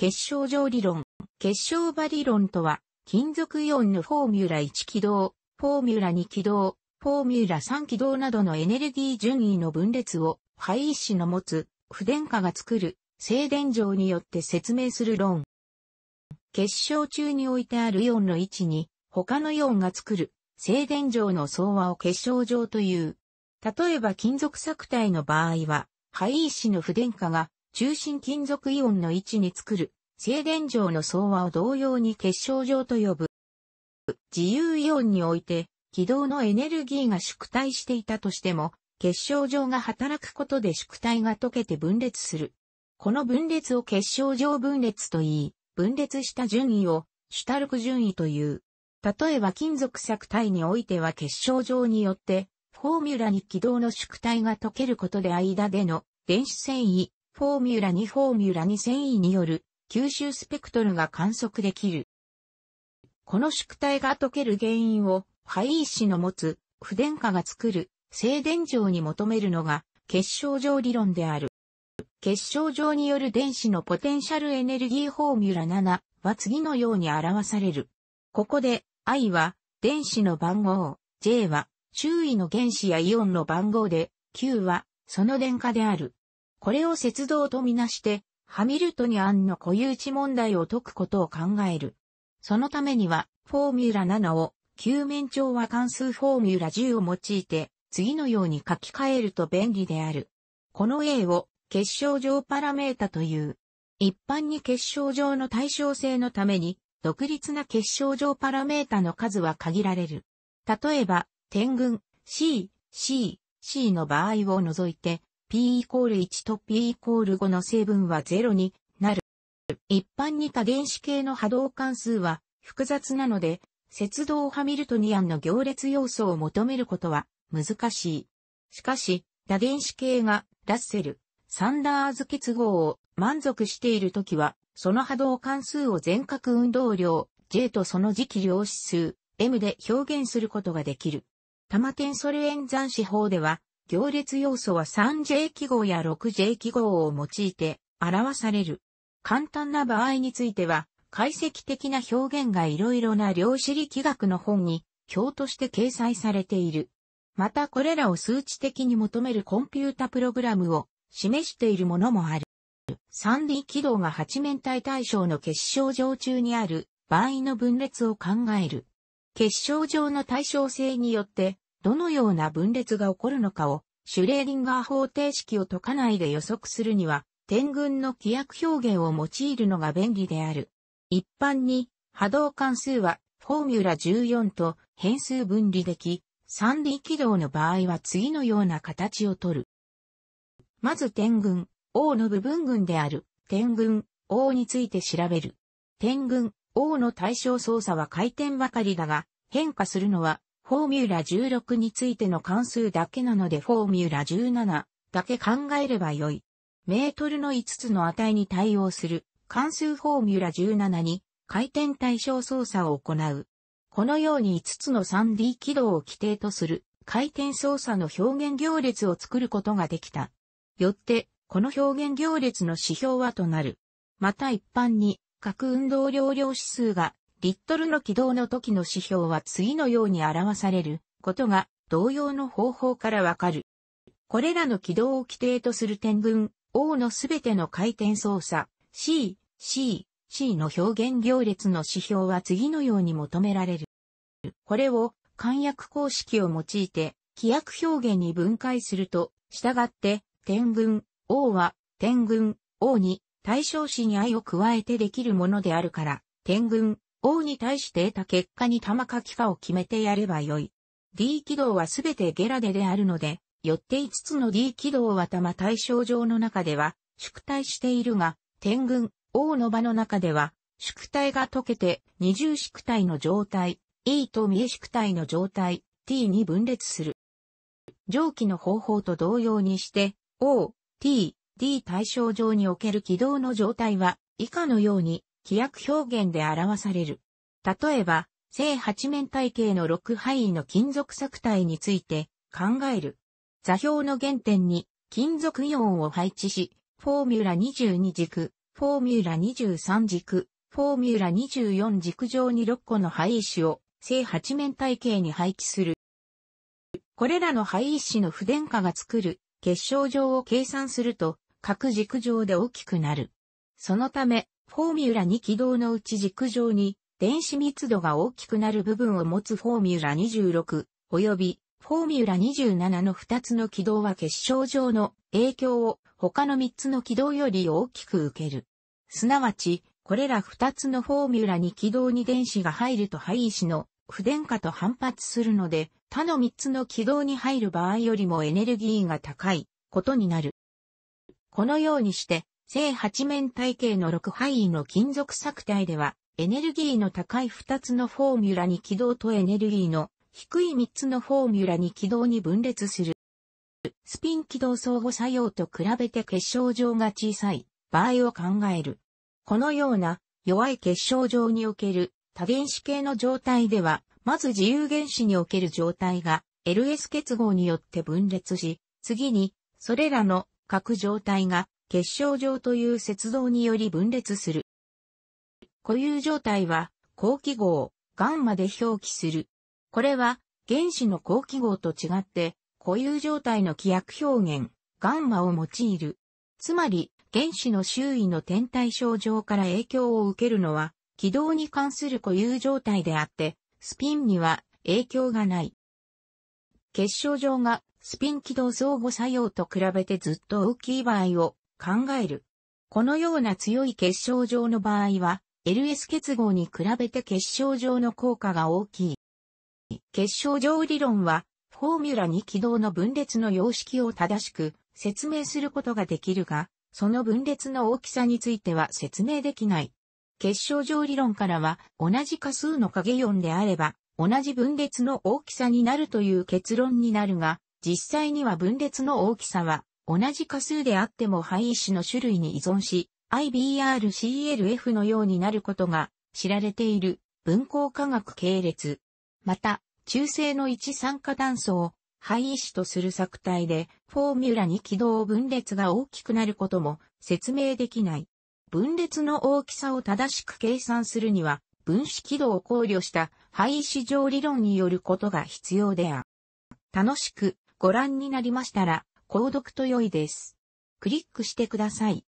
結晶上理論、結晶場理論とは、金属イオンのフォーミュラ1軌道、フォーミュラ2軌道、フォーミュラ3軌道などのエネルギー順位の分裂を、配子の持つ、不電荷が作る、静電場によって説明する論。結晶中に置いてあるイオンの位置に、他のイオンが作る、静電場の相和を結晶状という。例えば金属錯体の場合は、配子の不電荷が、中心金属イオンの位置に作る静電場の相和を同様に結晶状と呼ぶ。自由イオンにおいて、軌道のエネルギーが縮体していたとしても、結晶状が働くことで縮体が溶けて分裂する。この分裂を結晶状分裂と言い、分裂した順位をシュタルク順位という。例えば金属錯体においては結晶状によって、フォーミュラに軌道の縮体が溶けることで間での電子繊維、フォーミュラ2フォーミュラ2繊維による吸収スペクトルが観測できる。この縮体が溶ける原因を、灰石の持つ、不電化が作る、静電場に求めるのが、結晶状理論である。結晶状による電子のポテンシャルエネルギーフォーミュラ7は次のように表される。ここで、I は電子の番号、J は周囲の原子やイオンの番号で、Q はその電荷である。これを節道とみなして、ハミルトニアンの固有値問題を解くことを考える。そのためには、フォーミュラ7を、球面調和関数フォーミュラ10を用いて、次のように書き換えると便利である。この A を、結晶上パラメータという。一般に結晶上の対称性のために、独立な結晶上パラメータの数は限られる。例えば、点群 C、C、C の場合を除いて、p イコール1と p イコール5の成分は0になる。一般に多原子系の波動関数は複雑なので、接動ハミルトニアンの行列要素を求めることは難しい。しかし、多原子系がラッセル、サンダーズ結合を満足しているときは、その波動関数を全角運動量 J とその磁気量指数 M で表現することができる。多摩転ソル演算子法では、行列要素は 3J 記号や 6J 記号を用いて表される。簡単な場合については、解析的な表現がいろいろな量子力学の本に表として掲載されている。またこれらを数値的に求めるコンピュータプログラムを示しているものもある。3D 軌道が八面体対象の結晶上中にある場合の分裂を考える。結晶上の対象性によってどのような分裂が起こるのかを、シュレーディンガー方程式を解かないで予測するには、点群の規約表現を用いるのが便利である。一般に、波動関数は、フォーミュラ14と変数分離でき、3D 軌道の場合は次のような形をとる。まず点群、O の部分群である、点群、O について調べる。点群、O の対象操作は回転ばかりだが、変化するのはフォーミュラ16についての関数だけなのでフォーミュラ17だけ考えればよい。メートルの5つの値に対応する関数フォーミュラ17に回転対象操作を行う。このように5つの 3D 軌道を規定とする回転操作の表現行列を作ることができた。よって、この表現行列の指標はとなる。また一般に、各運動量量指数がリットルの軌道の時の指標は次のように表されることが同様の方法からわかる。これらの軌道を規定とする点群 O のすべての回転操作 C、C、C の表現行列の指標は次のように求められる。これを簡約公式を用いて規約表現に分解すると、従って点群 O は点群 O に対象詞に I を加えてできるものであるから、点群王に対して得た結果に玉書きかを決めてやればよい。D 軌道はすべてゲラデであるので、よって5つの D 軌道は玉対象上の中では、縮体しているが、天群、王の場の中では、縮体が溶けて二重縮体の状態、E と三重縮体の状態、T に分裂する。上記の方法と同様にして、O、T、D 対象上における軌道の状態は以下のように規約表現で表される。例えば、正八面体系の6範囲の金属作体について考える。座標の原点に金属イオンを配置し、フォーミュラ22軸、フォーミュラ23軸、フォーミュラ24軸上に6個の配位子を正八面体系に配置する。これらの配位子の不電荷が作る結晶上を計算すると各軸上で大きくなる。そのため、フォーミュラ2軌道のうち軸上に電子密度が大きくなる部分を持つフォーミュラ26及びフォーミュラ27の2つの軌道は結晶上の影響を他の3つの軌道より大きく受ける。すなわち、これら2つのフォーミュラに軌道に電子が入ると配位子の不電化と反発するので、他の3つの軌道に入る場合よりもエネルギーが高いことになる。このようにして、正八面体系の6範囲の金属削体では、エネルギーの高い2つのフォーミュラに軌道とエネルギーの低い3つのフォーミュラに軌道に分裂する。スピン軌道相互作用と比べて結晶状が小さい場合を考える。このような弱い結晶状における多原子系の状態では、まず自由原子における状態が LS 結合によって分裂し、次にそれらの各状態が結晶状という接道により分裂する。固有状態は、高記号ガンマで表記する。これは、原子の高記号と違って、固有状態の規約表現、ガンマを用いる。つまり、原子の周囲の天体症状から影響を受けるのは、軌道に関する固有状態であって、スピンには影響がない。結晶状がスピン軌道相互作用と比べてずっと大きい場合を考える。このような強い結晶状の場合は、LS 結合に比べて結晶状の効果が大きい。結晶状理論は、フォーミュラ2軌道の分裂の様式を正しく説明することができるが、その分裂の大きさについては説明できない。結晶状理論からは、同じ仮数の影4であれば、同じ分裂の大きさになるという結論になるが、実際には分裂の大きさは同じ価数であっても肺位子の種類に依存し、IBRCLF のようになることが知られている分光化学系列。また、中性の一酸化炭素を肺位子とする作体で、フォーミュラに軌道分裂が大きくなることも説明できない。分裂の大きさを正しく計算するには、分子軌道を考慮した肺位子上理論によることが必要である。楽しくご覧になりましたら、購読と良いです。クリックしてください。